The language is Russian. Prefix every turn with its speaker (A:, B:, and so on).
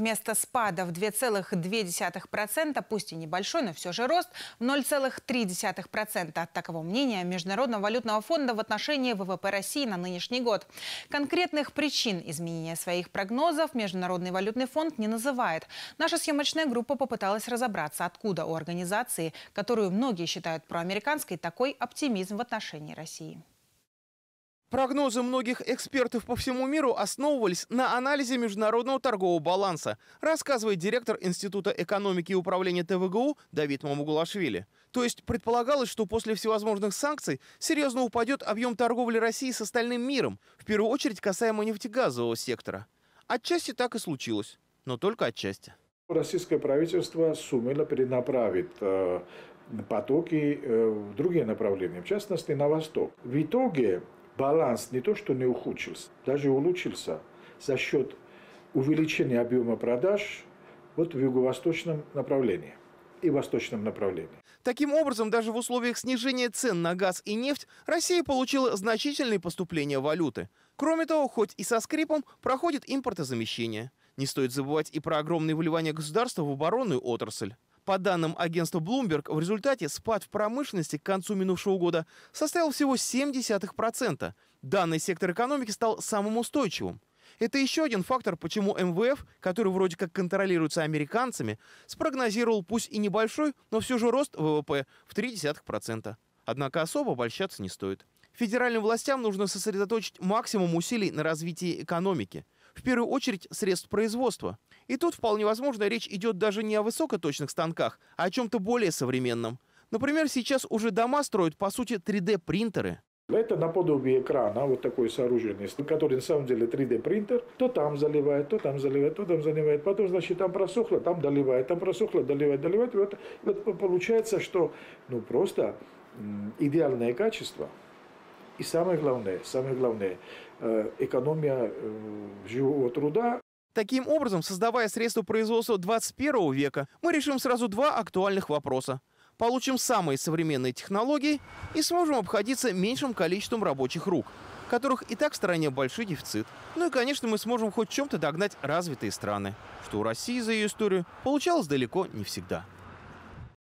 A: Вместо спада в 2,2%, пусть и небольшой, но все же рост, в 0,3%. от такого мнения Международного валютного фонда в отношении ВВП России на нынешний год. Конкретных причин изменения своих прогнозов Международный валютный фонд не называет. Наша съемочная группа попыталась разобраться, откуда у организации, которую многие считают проамериканской, такой оптимизм в отношении России.
B: Прогнозы многих экспертов по всему миру основывались на анализе международного торгового баланса, рассказывает директор Института экономики и управления ТВГУ Давид Мамугулашвили. То есть предполагалось, что после всевозможных санкций серьезно упадет объем торговли России с остальным миром, в первую очередь касаемо нефтегазового сектора. Отчасти так и случилось, но только отчасти.
C: Российское правительство сумело перенаправить э, потоки э, в другие направления, в частности на восток. В итоге баланс не то что не ухудшился, даже улучшился за счет увеличения объема продаж вот в юго-восточном направлении и восточном направлении.
B: Таким образом, даже в условиях снижения цен на газ и нефть Россия получила значительные поступления валюты. Кроме того, хоть и со скрипом, проходит импортозамещение. Не стоит забывать и про огромные вливания государства в оборонную отрасль. По данным агентства Bloomberg, в результате спад в промышленности к концу минувшего года составил всего 0,7%. Данный сектор экономики стал самым устойчивым. Это еще один фактор, почему МВФ, который вроде как контролируется американцами, спрогнозировал пусть и небольшой, но все же рост ВВП в 0,3%. Однако особо обольщаться не стоит. Федеральным властям нужно сосредоточить максимум усилий на развитии экономики – в первую очередь средств производства. И тут вполне возможно речь идет даже не о высокоточных станках, а о чем-то более современном. Например, сейчас уже дома строят по сути 3D-принтеры.
C: Это наподобие экрана, вот такой сооружение, который на самом деле 3D-принтер. То там заливает, то там заливает, то там заливает. Потом, значит, там просохло, там доливает, там просохло, доливает, доливает. И вот, вот получается, что ну просто идеальное качество – и самое главное, самое главное, э, экономия э, живого труда.
B: Таким образом, создавая средства производства 21 века, мы решим сразу два актуальных вопроса. Получим самые современные технологии и сможем обходиться меньшим количеством рабочих рук, которых и так в стране большой дефицит. Ну и, конечно, мы сможем хоть чем-то догнать развитые страны, что у России за ее историю получалось далеко не всегда.